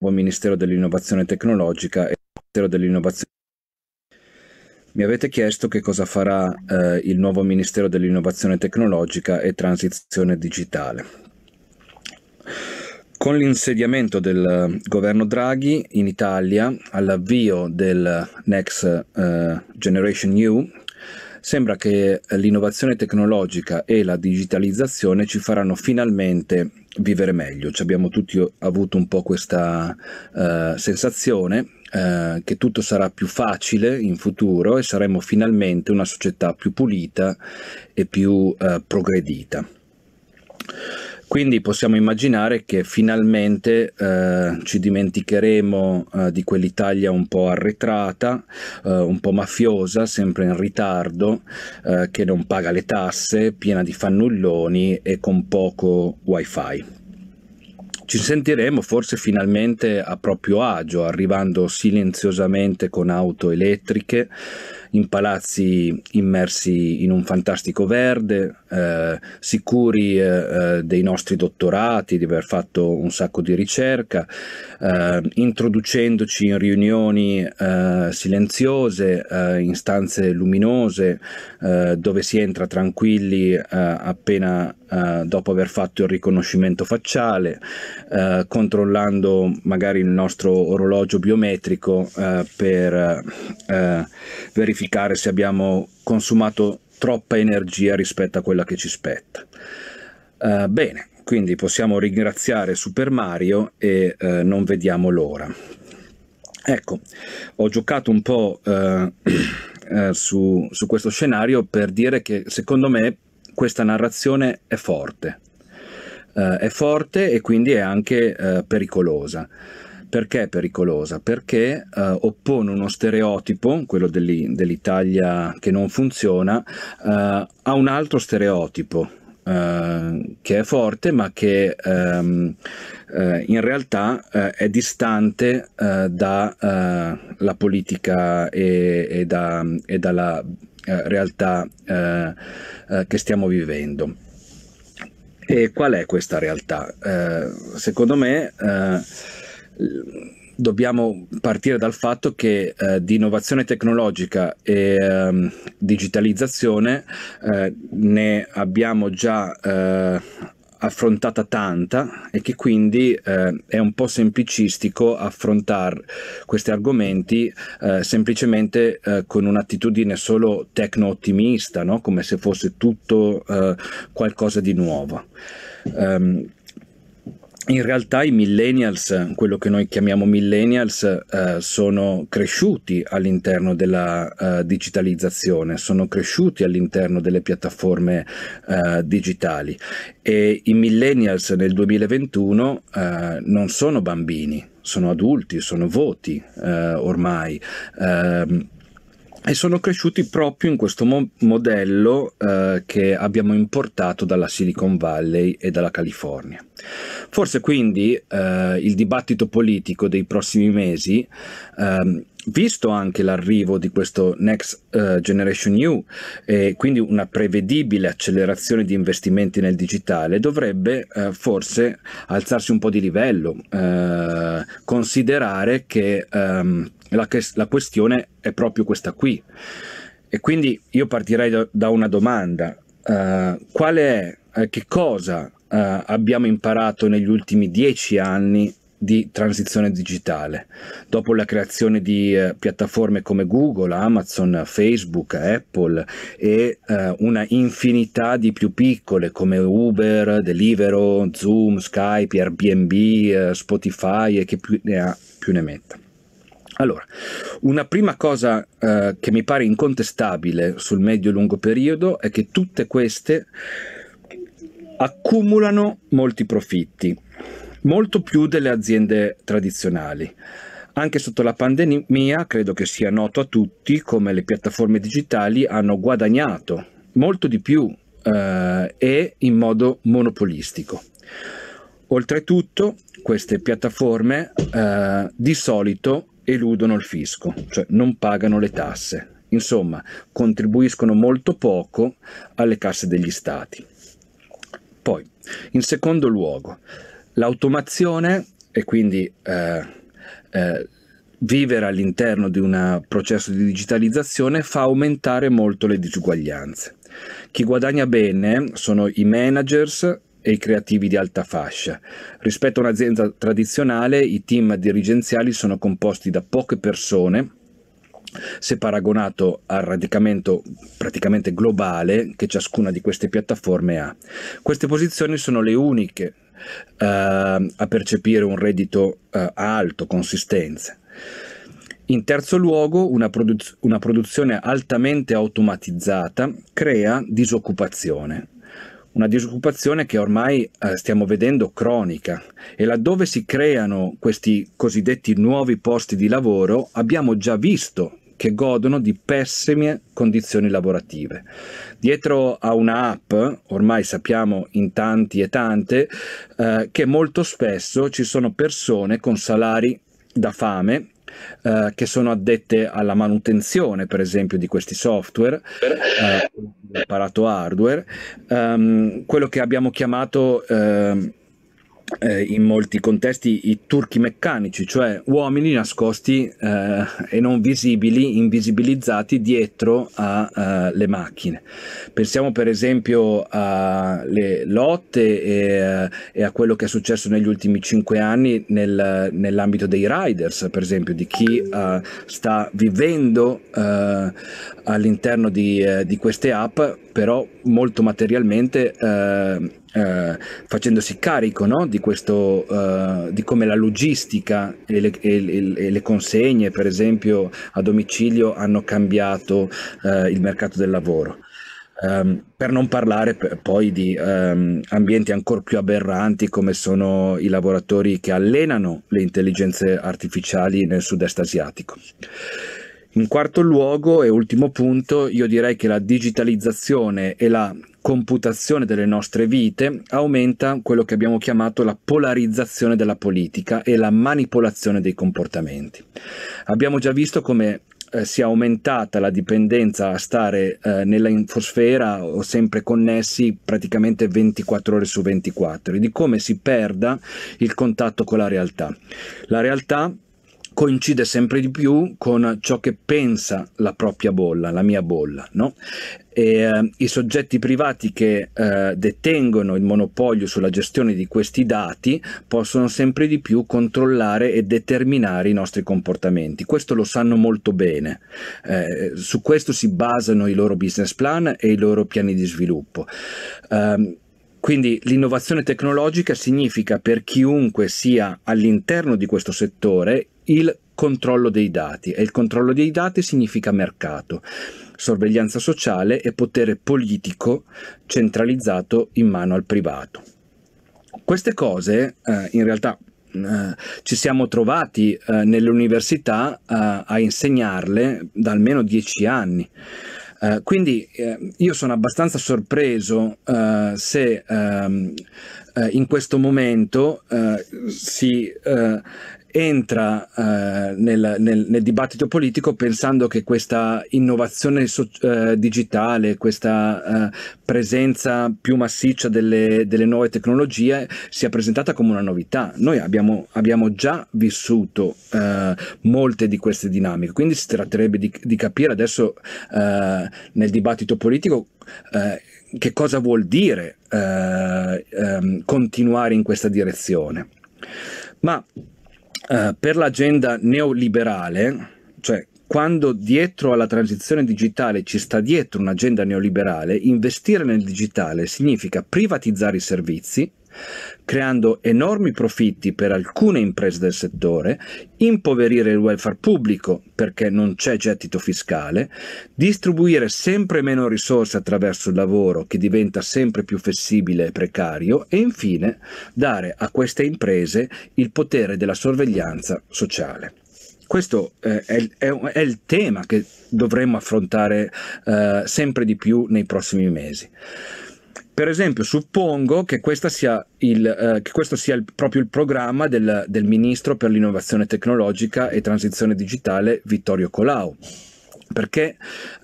nuovo Ministero dell'Innovazione Tecnologica e Ministero dell'Innovazione. Mi avete chiesto che cosa farà eh, il nuovo Ministero dell'Innovazione Tecnologica e Transizione Digitale. Con l'insediamento del eh, governo Draghi in Italia, all'avvio del Next eh, Generation EU, Sembra che eh, l'innovazione tecnologica e la digitalizzazione ci faranno finalmente vivere meglio. Ci abbiamo tutti eh, avuto un po' questa uh, sensazione uh, che tutto sarà più facile in futuro e saremo finalmente una società più pulita e più uh, progredita. Quindi possiamo immaginare che finalmente eh, ci dimenticheremo eh, di quell'Italia un po' arretrata, eh, un po' mafiosa, sempre in ritardo, eh, che non paga le tasse, piena di fannulloni e con poco wifi. Ci sentiremo forse finalmente a proprio agio, arrivando silenziosamente con auto elettriche, in palazzi immersi in un fantastico verde, eh, sicuri eh, eh, dei nostri dottorati, di aver fatto un sacco di ricerca, eh, introducendoci in riunioni eh, silenziose, eh, in stanze luminose, dove si entra tranquilli appena dopo aver fatto il riconoscimento facciale, controllando magari il nostro orologio biometrico per verificare verificare se abbiamo consumato troppa energia rispetto a quella che ci spetta. Uh, bene, quindi possiamo ringraziare Super Mario e uh, non vediamo l'ora. Ecco, ho giocato un po' uh, su, su questo scenario per dire che secondo me questa narrazione è forte, Uh, è forte e quindi è anche uh, pericolosa. Perché è pericolosa? Perché eh, oppone uno stereotipo, quello dell'Italia che non funziona, eh, a un altro stereotipo. Eh, che è forte ma che ehm, eh, in realtà eh, è distante eh, dalla politica e, e, da, e dalla realtà che stiamo vivendo. E qual è questa realtà? Eh, secondo me eh, dobbiamo partire dal fatto che eh, di innovazione tecnologica e eh, digitalizzazione eh, ne abbiamo già eh, affrontata tanta e che quindi eh, è un po' semplicistico affrontare questi argomenti eh, semplicemente con un'attitudine solo tecno-ottimista, no? come se fosse tutto qualcosa di nuovo. Um, in realtà i millennials, quello che noi chiamiamo millennials, eh, sono cresciuti all'interno della eh, digitalizzazione, sono cresciuti all'interno delle piattaforme eh, digitali e i millennials nel 2021 eh, non sono bambini, sono adulti, sono voti eh, ormai. Ehm, e sono cresciuti proprio in questo mo- modello eh, che abbiamo importato dalla Silicon Valley e dalla California. Forse quindi eh, il dibattito politico dei prossimi mesi eh, visto anche l'arrivo di questo Next eh, Generation EU e eh, quindi una prevedibile accelerazione di investimenti nel digitale, dovrebbe eh, forse alzarsi un po' di livello, eh, considerare che ehm, la, la, questione è proprio questa qui. E quindi io partirei da, una domanda. Eh, qual è, eh, che cosa abbiamo imparato negli ultimi dieci anni di transizione digitale. Dopo la creazione di eh, piattaforme come Google, Amazon, Facebook, Apple e eh, una infinità di più piccole come Uber, Deliveroo, Zoom, Skype, Airbnb, eh, Spotify e che più ne ha più ne metta. Allora, una prima cosa eh, che mi pare incontestabile sul medio-lungo e periodo è che tutte queste accumulano molti profitti molto più delle aziende tradizionali. Anche sotto la pandemia credo che sia noto a tutti come le piattaforme digitali hanno guadagnato molto di più eh, e in modo monopolistico. Oltretutto queste piattaforme eh, di solito eludono il fisco, cioè non pagano le tasse, insomma contribuiscono molto poco alle casse degli stati. Poi, in secondo luogo, L'automazione e quindi eh, eh, vivere all'interno di un processo di digitalizzazione fa aumentare molto le disuguaglianze. Chi guadagna bene sono i managers e i creativi di alta fascia. Rispetto a un'azienda tradizionale, i team dirigenziali sono composti da poche persone se paragonato al radicamento praticamente globale che ciascuna di queste piattaforme ha. Queste posizioni sono le uniche eh, a percepire un reddito eh, alto, consistenza. In terzo luogo, una, produ- una produzione altamente automatizzata crea disoccupazione, una disoccupazione che ormai eh, stiamo vedendo cronica e laddove si creano questi cosiddetti nuovi posti di lavoro abbiamo già visto che godono di pessime condizioni lavorative. Dietro a una app, ormai sappiamo in tanti e tante, eh, che molto spesso ci sono persone con salari da fame Uh, che sono addette alla manutenzione, per esempio, di questi software, uh, apparato hardware, um, quello che abbiamo chiamato uh, eh, in molti contesti i turchi meccanici, cioè uomini nascosti eh, e non visibili, invisibilizzati dietro alle eh, uh, macchine. Pensiamo per esempio alle lotte e, eh, e, a quello che è successo negli ultimi cinque anni nel, nell'ambito dei riders, per esempio, di chi uh, sta vivendo uh, all'interno di, di queste app però molto materialmente eh, eh, facendosi carico no? di, questo, eh, di come la logistica e le, e, e le, consegne, per esempio, a domicilio hanno cambiato eh, il mercato del lavoro. Um, per non parlare poi di um, ambienti ancora più aberranti come sono i lavoratori che allenano le intelligenze artificiali nel sud-est asiatico. In quarto luogo e ultimo punto, io direi che la digitalizzazione e la computazione delle nostre vite aumenta quello che abbiamo chiamato la polarizzazione della politica e la manipolazione dei comportamenti. Abbiamo già visto come eh, si aumentata la dipendenza a stare eh, nella infosfera o sempre connessi praticamente 24 ore su 24 e di come si perda il contatto con la realtà. La realtà coincide sempre di più con ciò che pensa la propria bolla, la mia bolla. No? E, eh, I soggetti privati che eh, detengono il monopolio sulla gestione di questi dati possono sempre di più controllare e determinare i nostri comportamenti. Questo lo sanno molto bene. Eh, su questo si basano i loro business plan e i loro piani di sviluppo. Ehm, quindi l'innovazione tecnologica significa per chiunque sia all'interno di questo settore il controllo dei dati e il controllo dei dati significa mercato, sorveglianza sociale e potere politico centralizzato in mano al privato. Queste cose eh, in realtà eh, ci siamo trovati eh, nell'università eh, a insegnarle da almeno dieci anni. Uh, quindi eh, io sono abbastanza sorpreso uh, se um, uh, in questo momento si entra eh, nel, nel, nel, dibattito politico pensando che questa innovazione so, eh, digitale, questa eh, presenza più massiccia delle, delle, nuove tecnologie sia presentata come una novità. Noi abbiamo, abbiamo già vissuto eh, molte di queste dinamiche, quindi si tratterebbe di, di capire adesso eh, nel dibattito politico eh, che cosa vuol dire ehm, continuare in questa direzione. Ma eh, per l'agenda neoliberale, cioè quando dietro alla transizione digitale ci sta dietro un'agenda neoliberale, investire nel digitale significa privatizzare i servizi, creando enormi profitti per alcune imprese del settore, impoverire il welfare pubblico perché non c'è gettito fiscale, distribuire sempre meno risorse attraverso il lavoro che diventa sempre più flessibile e precario e infine dare a queste imprese il potere della sorveglianza sociale questo eh, è, il tema che dovremmo affrontare eh, sempre di più nei prossimi mesi. Per esempio, suppongo che, sia il, eh, che questo sia il, proprio il programma del, del Ministro per l'innovazione tecnologica e transizione digitale Vittorio Colau perché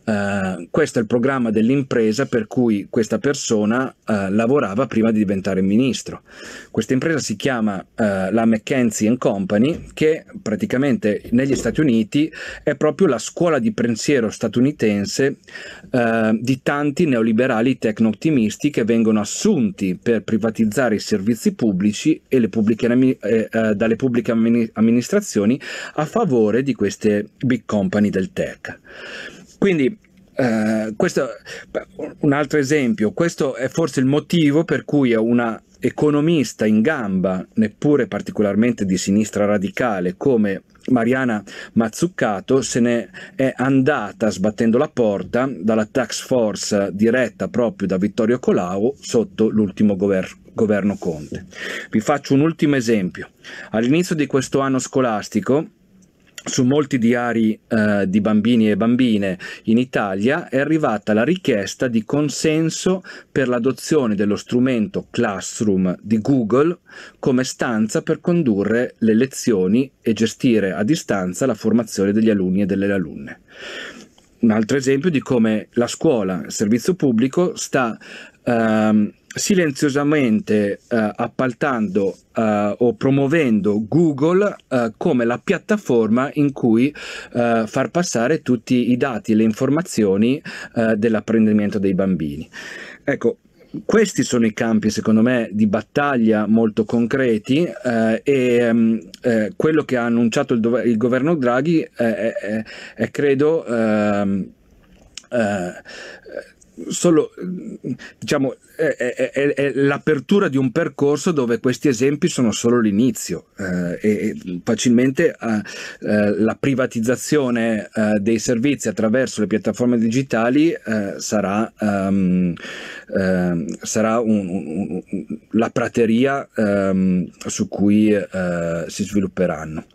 eh, questo è il programma dell'impresa per cui questa persona uh, lavorava prima di diventare ministro. Questa impresa si chiama uh, la McKenzie Company, che praticamente negli Stati Uniti è proprio la scuola di pensiero statunitense di tanti neoliberali tecno-ottimisti che vengono assunti per privatizzare i servizi pubblici pubbliche, eh, dalle pubbliche amministrazioni a favore di queste big company del tech. Quindi eh, questo un altro esempio, questo è forse il motivo per cui una economista in gamba, neppure particolarmente di sinistra radicale, come Mariana Mazzuccato se ne è andata sbattendo la porta dalla tax force diretta proprio da Vittorio Colau sotto l'ultimo governo governo Conte. Vi faccio un ultimo esempio. All'inizio di questo anno scolastico su molti diari eh, di bambini e bambine in Italia è arrivata la richiesta di consenso per l'adozione dello strumento Classroom di Google come stanza per condurre le lezioni e gestire a distanza la formazione degli alunni e delle alunne. Un altro esempio di come la scuola, il servizio pubblico, sta ehm, silenziosamente eh, appaltando eh, o promuovendo Google eh, come la piattaforma in cui eh, far passare tutti i dati e le informazioni eh, dell'apprendimento dei bambini. Ecco, questi sono i campi, secondo me, di battaglia molto concreti eh, e mm, eh, quello che ha annunciato il, il governo Draghi è, è, è credo, ehm, eh, solo diciamo, è, è, è, l'apertura di un percorso dove questi esempi sono solo l'inizio eh, e facilmente eh, eh, la privatizzazione eh, dei servizi attraverso le piattaforme digitali eh, sarà, um, sarà un, un, un, la prateria um, su cui si svilupperanno.